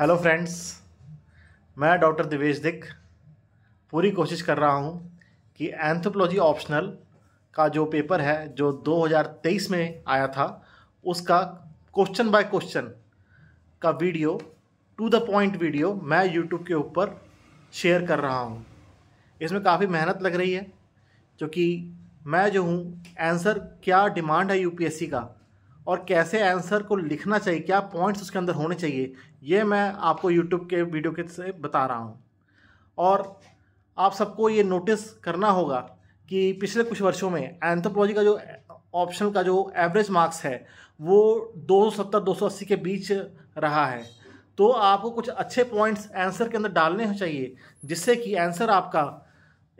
hello friends मैं doctor Divesh दिक पूरी कोशिश कर रहा हूँ कि एंथ्रोपोलॉजी ऑप्शनल का जो पेपर है जो 2023 में आया था उसका क्वेश्चन बाय क्वेश्चन का video to the point video मैं यूट्यूब के ऊपर शेयर कर रहा हूँ इसमें काफ़ी मेहनत लग रही है क्योंकि मैं जो हूँ आंसर क्या डिमांड है यूपीएससी का और कैसे आंसर को लिखना चाहिए क्या पॉइंट्स उसके अंदर होने चाहिए ये मैं आपको यूट्यूब के वीडियो के से बता रहा हूँ और आप सबको ये नोटिस करना होगा कि पिछले कुछ वर्षों में एंथ्रोपोलॉजी का जो ऑप्शन का जो एवरेज मार्क्स है वो 270-280 के बीच रहा है तो आपको कुछ अच्छे पॉइंट्स आंसर के अंदर डालने चाहिए जिससे कि आंसर आपका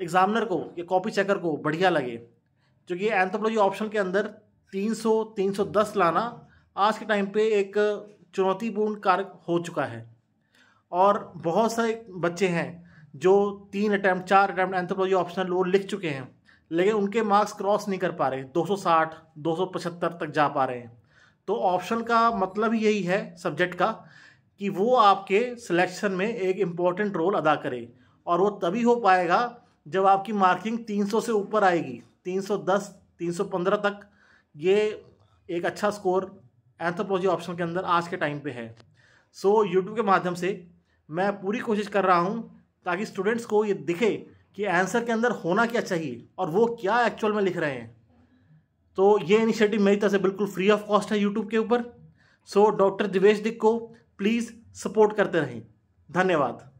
एग्जामिनर को या कॉपी चेकर को बढ़िया लगे क्योंकि एंथ्रोपोलॉजी ऑप्शन के अंदर 300 310 लाना आज के टाइम पे एक चुनौतीपूर्ण कार्य हो चुका है और बहुत सारे बच्चे हैं जो तीन अटैम्प्ट चार अटैम्प्ट एंथ्रोपोलॉजी ऑप्शनल वो लिख चुके हैं लेकिन उनके मार्क्स क्रॉस नहीं कर पा रहे 260 275 तक जा पा रहे हैं तो ऑप्शन का मतलब यही है सब्जेक्ट का कि वो आपके सिलेक्शन में एक इम्पॉर्टेंट रोल अदा करे और वो तभी हो पाएगा जब आपकी मार्किंग 300 से ऊपर आएगी 310 315 तक ये एक अच्छा स्कोर एंथ्रोपोलॉजी ऑप्शन के अंदर आज के टाइम पे है सो so, यूट्यूब के माध्यम से मैं पूरी कोशिश कर रहा हूँ ताकि स्टूडेंट्स को ये दिखे कि आंसर के अंदर होना क्या चाहिए और वो क्या एक्चुअल में लिख रहे हैं तो ये इनिशिएटिव मेरी तरह से बिल्कुल फ्री ऑफ कॉस्ट है यूट्यूब के ऊपर सो डॉक्टर दिवेश दिक को प्लीज़ सपोर्ट करते रहें धन्यवाद